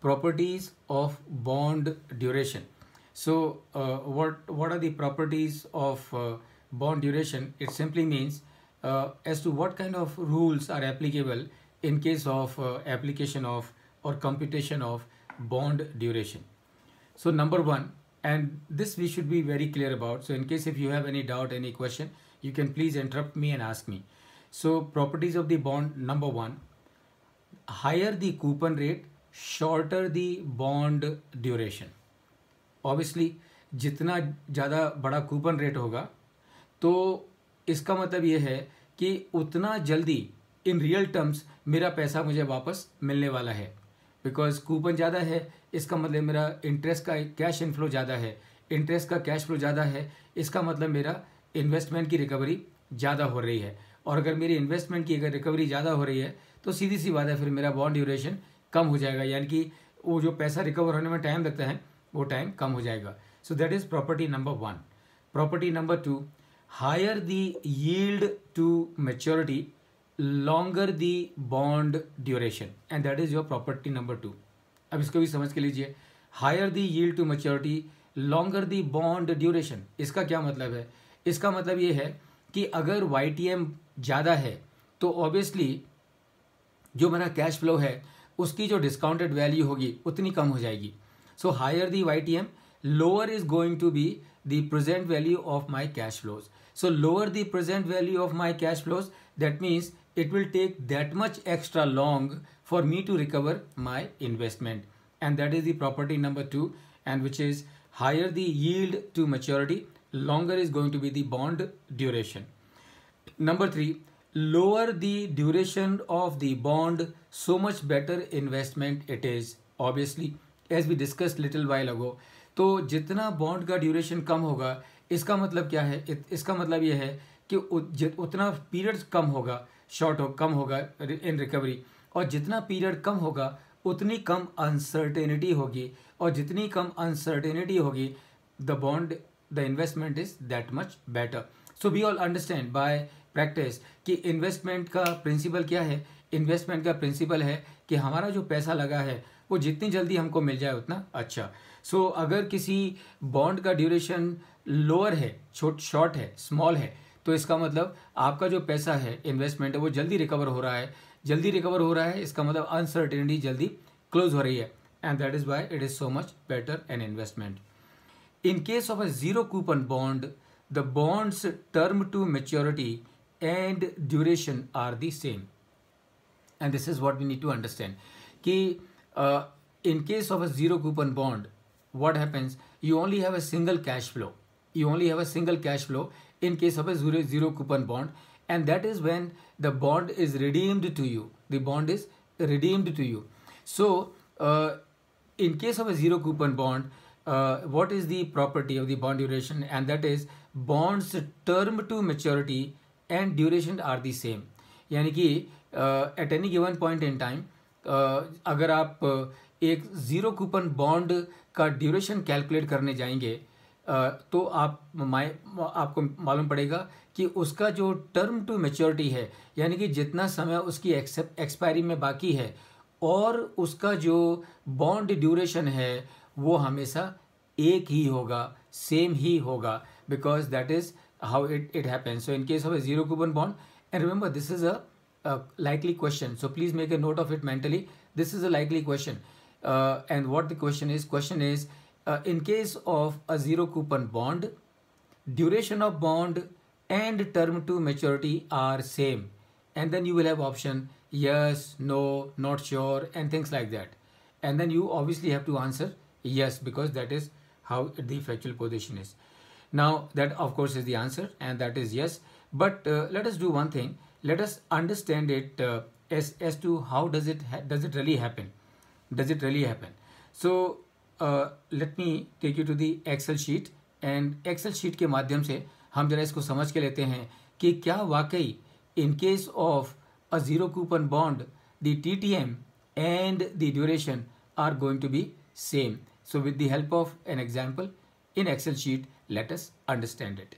properties of bond duration. So uh, what, what are the properties of uh, bond duration? It simply means uh, as to what kind of rules are applicable in case of uh, application of or computation of bond duration. So number one, and this we should be very clear about. So in case if you have any doubt, any question, you can please interrupt me and ask me. So properties of the bond, number one, higher the coupon rate, shorter the bond duration Obviously, जितना ज़्यादा बड़ा coupon rate होगा तो इसका मतलब ये है कि उतना जल्दी इन रियल टर्म्स मेरा पैसा मुझे वापस मिलने वाला है बिकॉज कूपन ज़्यादा है इसका मतलब मेरा इंटरेस्ट का कैश इनफ्लो ज़्यादा है इंटरेस्ट का कैश फ्लो ज़्यादा है इसका मतलब मेरा इन्वेस्टमेंट की रिकवरी ज़्यादा हो रही है और अगर मेरी इन्वेस्टमेंट की अगर रिकवरी ज़्यादा हो रही है तो सीधी सी बात है फिर मेरा बॉन्ड ड्यूरेशन कम हो जाएगा यानी कि वो जो पैसा रिकवर होने में टाइम लगता है वो टाइम कम हो जाएगा so that is property number one property number two higher the yield to maturity longer the bond duration and that is your property number two अब इसको भी समझ के लीजिए higher the yield to maturity longer the bond duration इसका क्या मतलब है इसका मतलब ये है कि अगर वाई ज़्यादा है तो ऑब्वियसली जो मेरा कैश फ्लो है उसकी जो डिस्काउंटेड वैल्यू होगी उतनी कम हो जाएगी so higher the Y T M lower is going to be the present value of my cash flows so lower the present value of my cash flows that means it will take that much extra long for me to recover my investment and that is the property number two and which is higher the yield to maturity longer is going to be the bond duration number three lower the duration of the bond, so much better investment it is, obviously, as we discussed little while ago. तो जितना bond का duration कम होगा इसका मतलब क्या है इत, इसका मतलब ये है कि उत, उतना पीरियड कम होगा शॉर्ट हो कम होगा इन रिकवरी और जितना पीरियड कम होगा उतनी कम अनसर्टेनिटी होगी और जितनी कम अनसर्टेनिटी होगी the bond the investment is that much better so we all understand by practice कि इन्वेस्टमेंट का प्रिंसिपल क्या है इन्वेस्टमेंट का प्रिंसिपल है कि हमारा जो पैसा लगा है वो जितनी जल्दी हमको मिल जाए उतना अच्छा सो so, अगर किसी बॉन्ड का ड्यूरेशन लोअर है छोट शॉर्ट है स्मॉल है तो इसका मतलब आपका जो पैसा है इन्वेस्टमेंट है वो जल्दी रिकवर हो रहा है जल्दी रिकवर हो रहा है इसका मतलब अनसर्टेनिटी जल्दी क्लोज हो रही है and that is why it is so much better an investment in case of a zero coupon bond the bonds term to maturity and duration are the same. And this is what we need to understand. Ki, uh, in case of a zero coupon bond, what happens? You only have a single cash flow. You only have a single cash flow in case of a zero, zero coupon bond. And that is when the bond is redeemed to you. The bond is redeemed to you. So, uh, in case of a zero coupon bond, uh, what is the property of the bond duration? And that is bonds term to maturity and duration are the same यानी कि at any given point in time अगर आप uh, एक zero coupon bond का duration calculate करने जाएंगे uh, तो आप माए आपको मालूम पड़ेगा कि उसका जो टर्म टू मेच्योरिटी है यानी कि जितना समय उसकी एक्सपायरी में बाकी है और उसका जो बॉन्ड ड्यूरेशन है वो हमेशा एक ही होगा सेम ही होगा because that is how it, it happens. So in case of a zero coupon bond, and remember this is a, a likely question. So please make a note of it mentally. This is a likely question. Uh, and what the question is, question is, uh, in case of a zero coupon bond, duration of bond and term to maturity are same. And then you will have option yes, no, not sure and things like that. And then you obviously have to answer yes because that is how the factual position is. Now that of course is the answer and that is yes. But uh, let us do one thing. Let us understand it uh, as, as to how does it, does it really happen? Does it really happen? So uh, let me take you to the Excel sheet and Excel sheet के माध्यम से हम जरा इसको समझ के लेते हैं कि क्या वाकई in case of a zero coupon bond the TTM and the duration are going to be same. So with the help of an example in Excel sheet let us understand it.